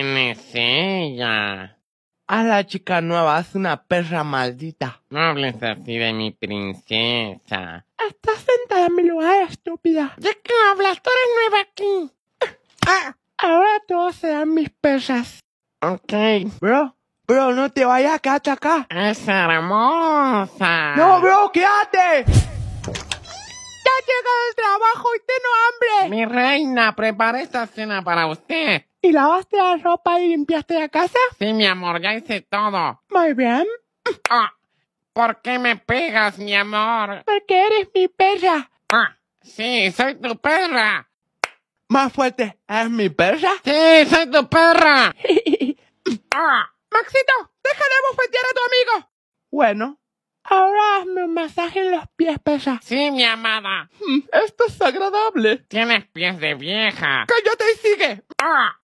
¿Quién es ella? A la chica nueva es una perra maldita. No hables así de mi princesa. Estás sentada ah, en mi lugar, estúpida. ¿De qué hablas? Tú eres nueva aquí. Ah, ahora todos serán mis perras. Ok. Bro, bro, no te vayas, quédate acá. Es hermosa. No, bro, quédate. Ya llegado el trabajo y tengo hambre. Mi reina, preparé esta cena para usted. ¿Y lavaste la ropa y limpiaste la casa? Sí, mi amor, ya hice todo. Muy bien. Ah, ¿Por qué me pegas, mi amor? Porque eres mi perra. Ah, sí, soy tu perra. Más fuerte, ¿es mi perra? Sí, soy tu perra. ah. Maxito, deja de a tu amigo. Bueno, ahora hazme un masaje en los pies, perra. Sí, mi amada. Mm, esto es agradable. Tienes pies de vieja. ¡Cállate y sigue! Ah.